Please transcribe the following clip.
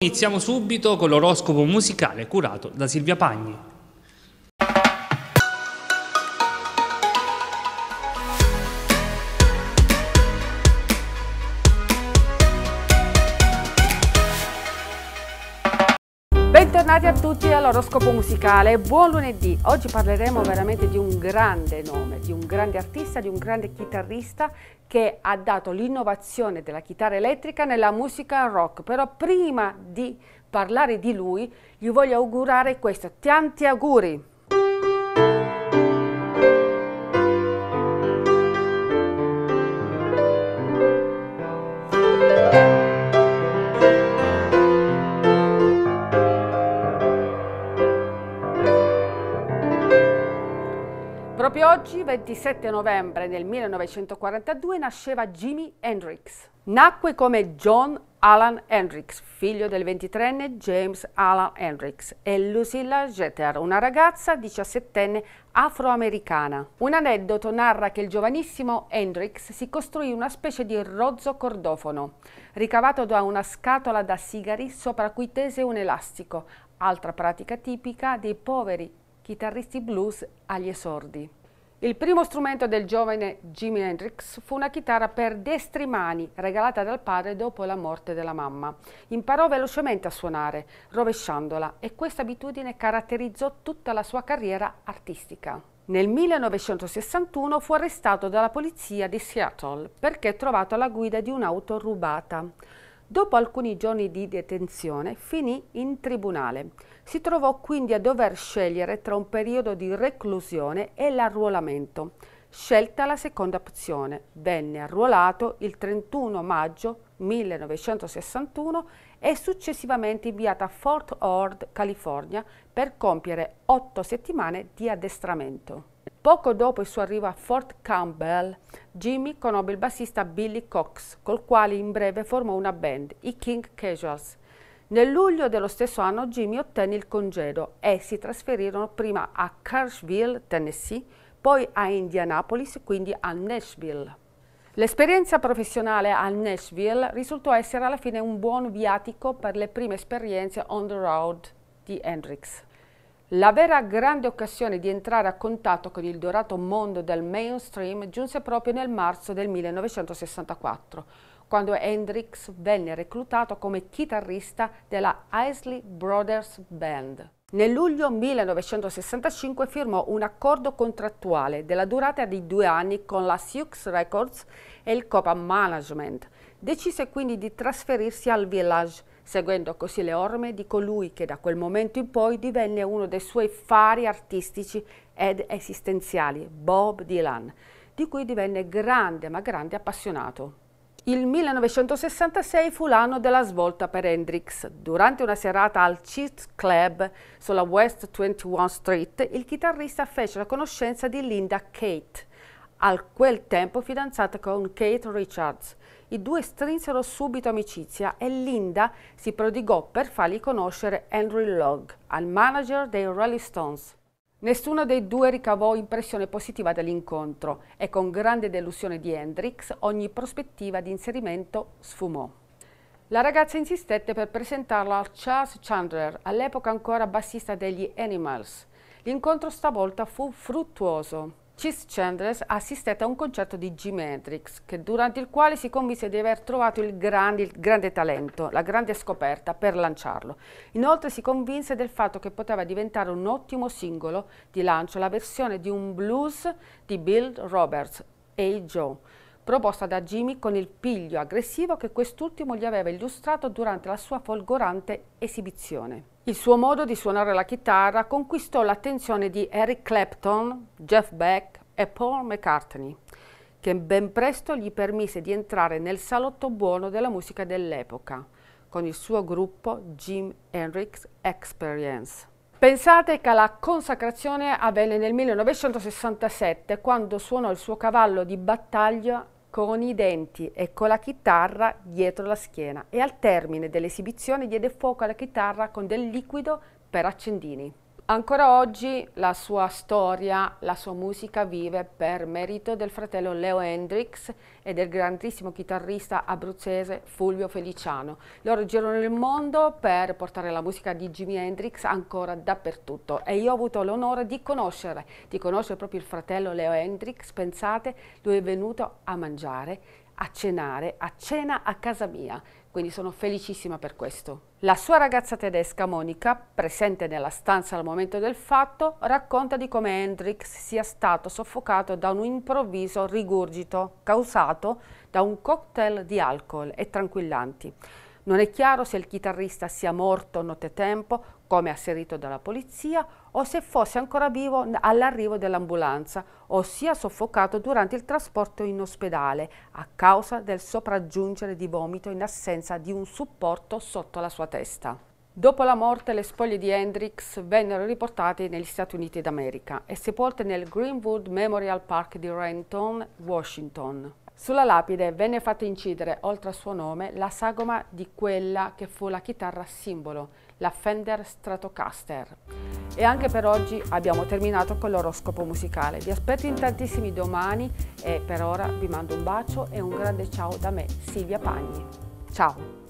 Iniziamo subito con l'oroscopo musicale curato da Silvia Pagni. bentornati a tutti all'oroscopo musicale. Buon lunedì. Oggi parleremo veramente di un grande nome, di un grande artista, di un grande chitarrista che ha dato l'innovazione della chitarra elettrica nella musica rock. Però prima di parlare di lui, gli voglio augurare questo. Tanti auguri! Proprio oggi, 27 novembre del 1942, nasceva Jimi Hendrix. Nacque come John Alan Hendrix, figlio del 23enne James Alan Hendrix e Lucilla Jeter, una ragazza 17enne afroamericana. Un aneddoto narra che il giovanissimo Hendrix si costruì una specie di rozzo cordofono, ricavato da una scatola da sigari sopra cui tese un elastico, altra pratica tipica dei poveri chitarristi blues agli esordi. Il primo strumento del giovane Jimi Hendrix fu una chitarra per destri mani, regalata dal padre dopo la morte della mamma. Imparò velocemente a suonare, rovesciandola, e questa abitudine caratterizzò tutta la sua carriera artistica. Nel 1961 fu arrestato dalla polizia di Seattle perché trovato alla guida di un'auto rubata. Dopo alcuni giorni di detenzione finì in tribunale. Si trovò quindi a dover scegliere tra un periodo di reclusione e l'arruolamento. Scelta la seconda opzione, venne arruolato il 31 maggio 1961 e successivamente inviato a Fort Ord, California, per compiere otto settimane di addestramento. Poco dopo il suo arrivo a Fort Campbell, Jimmy conobbe il bassista Billy Cox, col quale in breve formò una band, i King Casuals. Nel luglio dello stesso anno Jimmy ottenne il congedo e si trasferirono prima a Kirschville, Tennessee, poi a Indianapolis, quindi a Nashville. L'esperienza professionale a Nashville risultò essere alla fine un buon viatico per le prime esperienze on the road di Hendrix. La vera grande occasione di entrare a contatto con il dorato mondo del mainstream giunse proprio nel marzo del 1964, quando Hendrix venne reclutato come chitarrista della Isley Brothers Band. Nel luglio 1965 firmò un accordo contrattuale della durata di due anni con la Sioux Records e il Copa Management. Decise quindi di trasferirsi al Village, seguendo così le orme di colui che da quel momento in poi divenne uno dei suoi fari artistici ed esistenziali, Bob Dylan, di cui divenne grande ma grande appassionato. Il 1966 fu l'anno della svolta per Hendrix. Durante una serata al Cheat Club sulla West 21 Street, il chitarrista fece la conoscenza di Linda Kate, a quel tempo fidanzata con Kate Richards. I due strinsero subito amicizia e Linda si prodigò per fargli conoscere Henry Logg, al manager dei Rolling Stones. Nessuno dei due ricavò impressione positiva dall'incontro e con grande delusione di Hendrix ogni prospettiva di inserimento sfumò. La ragazza insistette per presentarlo a Charles Chandler, all'epoca ancora bassista degli Animals. L'incontro stavolta fu fruttuoso. Chis Chandler assistette a un concerto di G-Matrix, durante il quale si convinse di aver trovato il grande, il grande, talento, la grande scoperta per lanciarlo. Inoltre si convinse del fatto che poteva diventare un ottimo singolo di lancio, la versione di un blues di Bill Roberts, Hey Joe, proposta da Jimmy con il piglio aggressivo che quest'ultimo gli aveva illustrato durante la sua folgorante esibizione. Il suo modo di suonare la chitarra conquistò l'attenzione di Eric Clapton, Jeff Beck e Paul McCartney, che ben presto gli permise di entrare nel salotto buono della musica dell'epoca, con il suo gruppo Jim Hendrix Experience. Pensate che la consacrazione avvenne nel 1967 quando suonò il suo cavallo di battaglia con i denti e con la chitarra dietro la schiena e al termine dell'esibizione diede fuoco alla chitarra con del liquido per accendini. Ancora oggi la sua storia, la sua musica vive per merito del fratello Leo Hendrix e del grandissimo chitarrista abruzzese Fulvio Feliciano. Loro girano il mondo per portare la musica di Jimi Hendrix ancora dappertutto e io ho avuto l'onore di conoscere, di conoscere proprio il fratello Leo Hendrix. Pensate, lui è venuto a mangiare, a cenare, a cena a casa mia quindi sono felicissima per questo. La sua ragazza tedesca Monica, presente nella stanza al momento del fatto, racconta di come Hendrix sia stato soffocato da un improvviso rigurgito causato da un cocktail di alcol e tranquillanti. Non è chiaro se il chitarrista sia morto nottetempo, come asserito dalla polizia, o se fosse ancora vivo all'arrivo dell'ambulanza o sia soffocato durante il trasporto in ospedale a causa del sopraggiungere di vomito in assenza di un supporto sotto la sua testa. Dopo la morte le spoglie di Hendrix vennero riportate negli Stati Uniti d'America e sepolte nel Greenwood Memorial Park di Renton, Washington. Sulla lapide venne fatta incidere, oltre al suo nome, la sagoma di quella che fu la chitarra simbolo, la Fender Stratocaster. E anche per oggi abbiamo terminato con l'oroscopo musicale. Vi aspetto in tantissimi domani e per ora vi mando un bacio e un grande ciao da me, Silvia Pagni. Ciao!